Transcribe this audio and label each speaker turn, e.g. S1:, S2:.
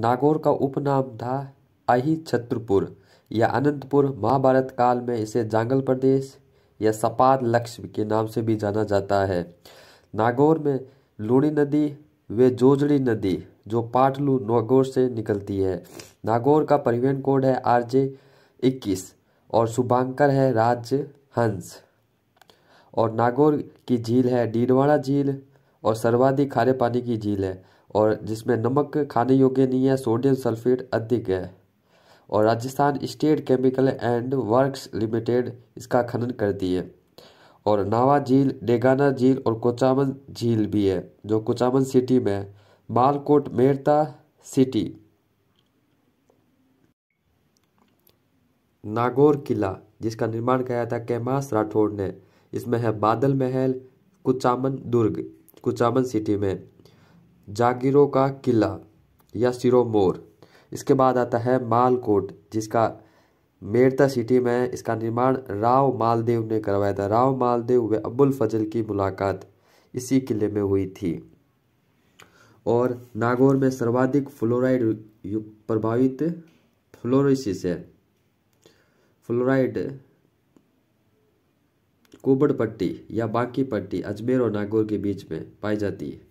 S1: नागौर का उपनाम था अहिछत्रपुर या अनंतपुर महाभारत काल में इसे जांगल प्रदेश या सपाद लक्ष्य के नाम से भी जाना जाता है नागौर में लूणी नदी वे जोजड़ी नदी जो पाटलू नागौर से निकलती है नागौर का परिवहन कोड है आर जे इक्कीस और शुभांकर है राज्य हंस और नागौर की झील है डीडवाड़ा झील और सर्वाधिक खारे पानी की झील है और जिसमें नमक खाने योग्य नहीं है सोडियम सल्फेट अधिक है और Rajasthan state chemical and works limited इसका खनन करती है और नावा झील डेगाना झील और कोचामन झील भी है जो कोचामन सिटी में मालकोट मेरता सिटी नागौर किला जिसका निर्माण कराया था कैमास राठौड़ ने इसमें है बादल महल कुचामन दुर्ग कुचामन सिटी में जागीरों का किला या सिरोमोर इसके बाद आता है मालकोट जिसका मेरता सिटी में इसका निर्माण राव मालदेव ने करवाया था राव मालदेव व अबुल फजल की मुलाकात इसी किले में हुई थी और नागौर में सर्वाधिक फ्लोराइड प्रभावित फ्लोरोसिस है फ्लोराइड कुबड़ पट्टी या बाकी पट्टी अजमेर और नागौर के बीच में पाई जाती है